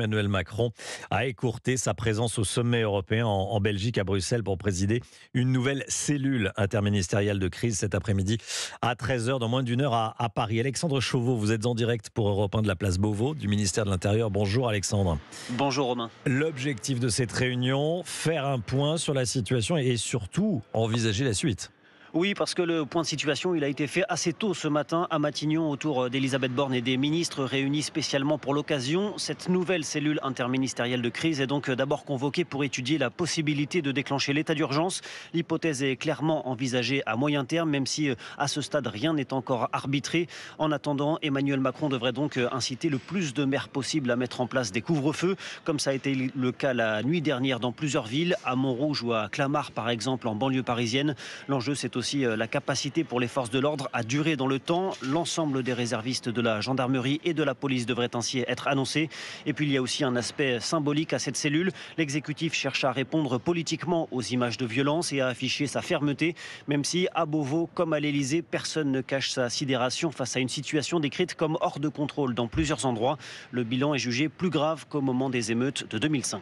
Emmanuel Macron a écourté sa présence au sommet européen en, Belgique à Bruxelles pour présider une nouvelle cellule interministérielle de crise cet après-midi à 13h, dans moins d'une heure à, à, Paris. Alexandre Chauveau, vous êtes en direct pour Europe 1 de la place Beauvau du ministère de l'Intérieur. Bonjour Alexandre. Bonjour Romain. L'objectif de cette réunion, faire un point sur la situation et surtout envisager la suite. Oui, parce que le point de situation, il a été fait assez tôt ce matin à Matignon autour euh, d'Elisabeth Borne et des ministres réunis spécialement pour l'occasion. Cette nouvelle cellule interministérielle de crise est donc euh, d'abord convoquée pour étudier la possibilité de déclencher l'état d'urgence. L'hypothèse est clairement envisagée à moyen terme, même si euh, à ce stade rien n'est encore arbitré. En attendant, Emmanuel Macron devrait donc inciter le plus de maires possible à mettre en place des couvre-feux, comme ça a été le cas la nuit dernière dans plusieurs villes, à Montrouge ou à Clamart par exemple en banlieue parisienne. L'enjeu c'est aussi euh, la capacité pour les forces de l'ordre à durer dans le temps. L'ensemble des réservistes de la gendarmerie et de la police devrait ainsi être annoncé. Et puis il y a aussi un aspect symbolique à cette cellule. L'exécutif cherche à répondre politiquement aux images de violence et à afficher sa fermeté, même si à Beauvau, comme à l'Elysée, personne ne cache sa sidération face à une situation décrite comme hors de contrôle dans plusieurs endroits. Le bilan est jugé plus grave qu'au moment des émeutes de 2005.